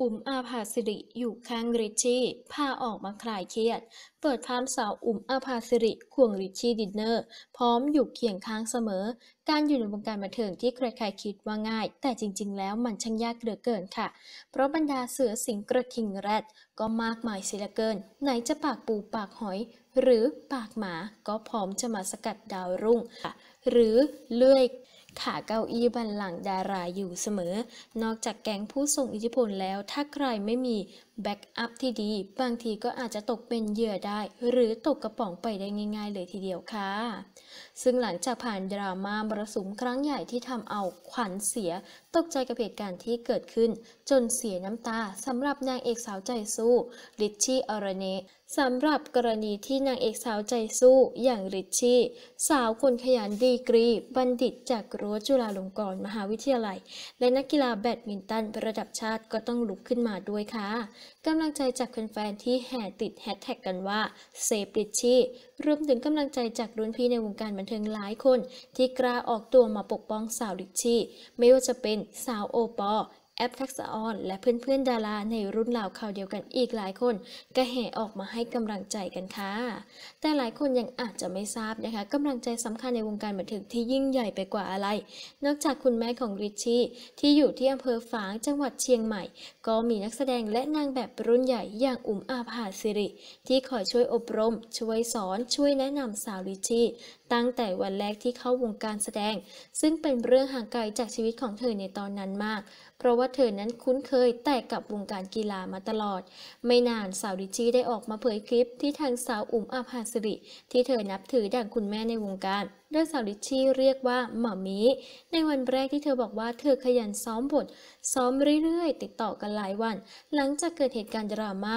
อุ้มอาภาสิริอยู่ข้างริชี่พาออกมาคลายเครียด เปิดพานสาวอุ้มอาภาสิริ ควงริชี่ดินเนอร์พร้อมอยู่เคียงข้างเสมอ การอยู่ในวงการบันเทิงที่ใครๆคิดว่าง่าย แต่จริงๆ แล้วมันช่างยากเหลือเกินค่ะ เพราะบรรดาเสือสิงกระทิงแรดก็มากมายเสียเลเกิน ไหนจะปากปูปากหอย หรือปากหมาก็พร้อมจะมาสกัดดาวรุ่ง หรือเลื่อยขาเก้าอี้บันหลังดาราอยู่เสมอ นอกจากแก๊งผู้ทรงอิทธิพลแล้วถ้าใครไม่มีแบ็กอัพที่ดี บางทีก็อาจจะตกเป็นเหยื่อได้ หรือตกกระป๋องไปได้ง่าย ๆ เลยทีเดียวค่ะซึ่งหลังจากผ่านดราม่ามรสุมครั้งใหญ่ที่ทำเอาขวัญเสีย ตกใจกับเหตุการณ์ที่เกิดขึ้น จนเสียน้ำตาสำหรับนางเอกสาวใจสู้ลิชชี่อรเนสำหรับกรณีที่นางเอกสาวใจสู้ อย่างริชชี่สาวคนขยันดีกรีบัณฑิตจากรั้วจุฬาลงกรณ์มหาวิทยาลัย และนักกีฬาแบดมินตันระดับชาติก็ต้องลุกขึ้นมาด้วยค่ะกำลังใจจากแฟนๆที่แห่ติดแฮชแท็กกันว่าเซฟริชี่รวมถึงกำลังใจจากรุ่นพี่ในวงการบันเทิงหลายคน ที่กล้าออกตัวมาปกป้องสาวริชชี่ไม่ว่าจะเป็นสาวโอปอแอปทักษะออนและเพื่อนๆ ดาราในรุ่นราวข่าวเดียวกันอีกหลายคน ก็แห่ออกมาให้กำลังใจกันค่ะ แต่หลายคนยังอาจจะไม่ทราบนะคะกำลังใจสำคัญในวงการบันเทิงที่ยิ่งใหญ่ไปกว่าอะไร นอกจากคุณแม่ของริชชี่ที่อยู่ที่อำเภอฝางจังหวัดเชียงใหม่ ก็มีนักแสดงและนางแบบรุ่นใหญ่อย่าง อุ๋มอาภาสิริ ที่คอยช่วยอบรม ช่วยสอนช่วยแนะนำสาวริชชี่ตั้งแต่วันแรกที่เข้าวงการแสดง ซึ่งเป็นเรื่องห่างไกลจากชีวิตของเธอในตอนนั้นมากเพราะว่าเธอนั้นคุ้นเคยแต่กับวงการกีฬามาตลอด ไม่นานสาวดิชี่ได้ออกมาเผยคลิปที่ทางสาวอุ๋มอาภาสิริ ที่เธอนับถือดังคุณแม่ในวงการโดยสาวดิชี่เรียกว่าหมามีในวันแรกที่เธอบอกว่า เธอขยันซ้อมบทซ้อมเรื่อยๆ ติดต่อกันหลายวัน หลังจากเกิดเหตุการณ์ดราม่า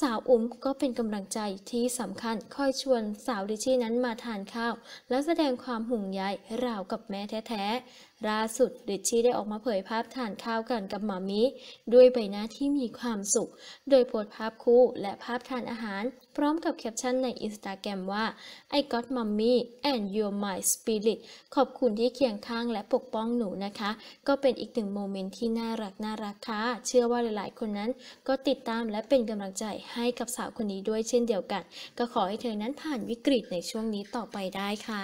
สาวอุ้มก็เป็นกำลังใจที่สำคัญ คอยชวนสาวดิชี่นั้นมาทานข้าว และแสดงความห่วงใยราวกับแม่แท้ๆ ล่าสุดดิชี่ได้ออกมาเผยภาพทานข้าวกันกับหมามิด้วยใบหน้าที่มีความสุข โดยโพสภาพคู่และภาพทานอาหาร พร้อมกับแคปชั่นในอินสตาแกรมว่าไอ got mommy and you're my spirit ขอบคุณที่เคียงข้างและปกป้องหนูนะคะ ก็เป็นอีกหนึ่งโมเมนต์ที่น่ารักน่ารักค่ะเชื่อว่าหลายๆ คนนั้น ก็ติดตามและเป็นกำลังใจให้กับสาวคนนี้ด้วยเช่นเดียวกัน ก็ขอให้เธอนั้นผ่านวิกฤตในช่วงนี้ต่อไปได้ค่ะ